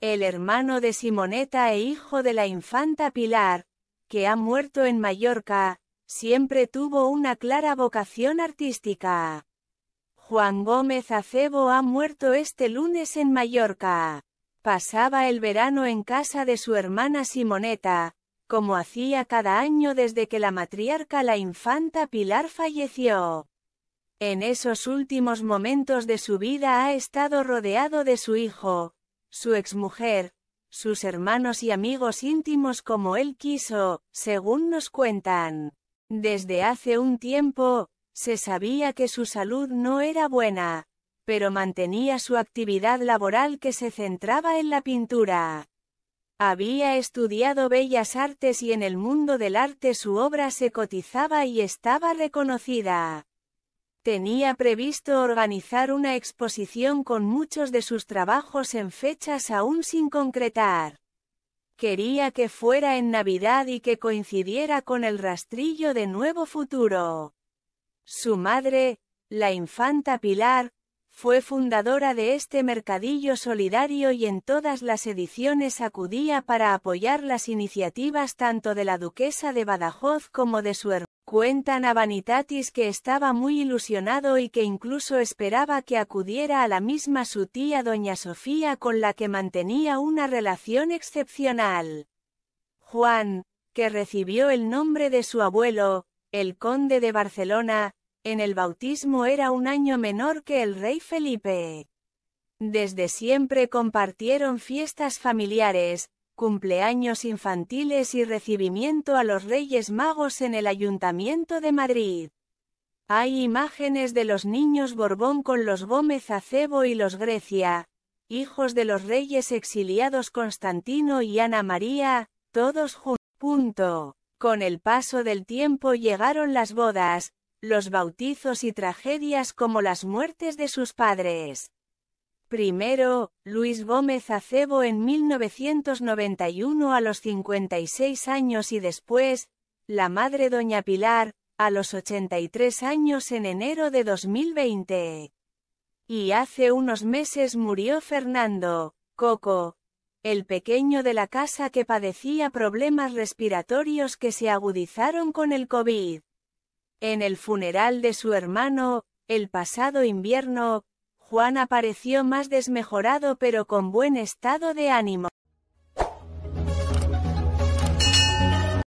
el hermano de Simoneta e hijo de la infanta Pilar, que ha muerto en Mallorca, siempre tuvo una clara vocación artística. Juan Gómez Acebo ha muerto este lunes en Mallorca. Pasaba el verano en casa de su hermana Simoneta, como hacía cada año desde que la matriarca la infanta Pilar falleció. En esos últimos momentos de su vida ha estado rodeado de su hijo, su exmujer, sus hermanos y amigos íntimos como él quiso, según nos cuentan. Desde hace un tiempo, se sabía que su salud no era buena, pero mantenía su actividad laboral que se centraba en la pintura. Había estudiado bellas artes y en el mundo del arte su obra se cotizaba y estaba reconocida. Tenía previsto organizar una exposición con muchos de sus trabajos en fechas aún sin concretar. Quería que fuera en Navidad y que coincidiera con el rastrillo de Nuevo Futuro. Su madre, la infanta Pilar, fue fundadora de este mercadillo solidario y en todas las ediciones acudía para apoyar las iniciativas tanto de la duquesa de Badajoz como de su hermano. Cuentan a Vanitatis que estaba muy ilusionado y que incluso esperaba que acudiera a la misma su tía doña Sofía con la que mantenía una relación excepcional. Juan, que recibió el nombre de su abuelo, el conde de Barcelona, en el bautismo era un año menor que el rey Felipe. Desde siempre compartieron fiestas familiares, cumpleaños infantiles y recibimiento a los Reyes Magos en el Ayuntamiento de Madrid. Hay imágenes de los niños Borbón con los Gómez Acebo y los Grecia, hijos de los reyes exiliados Constantino y Ana María, todos juntos. Con el paso del tiempo llegaron las bodas, los bautizos y tragedias como las muertes de sus padres. Primero, Luis Gómez Acebo en 1991 a los 56 años y después, la madre Doña Pilar, a los 83 años en enero de 2020. Y hace unos meses murió Fernando, Coco, el pequeño de la casa que padecía problemas respiratorios que se agudizaron con el COVID. En el funeral de su hermano, el pasado invierno, Juan apareció más desmejorado pero con buen estado de ánimo.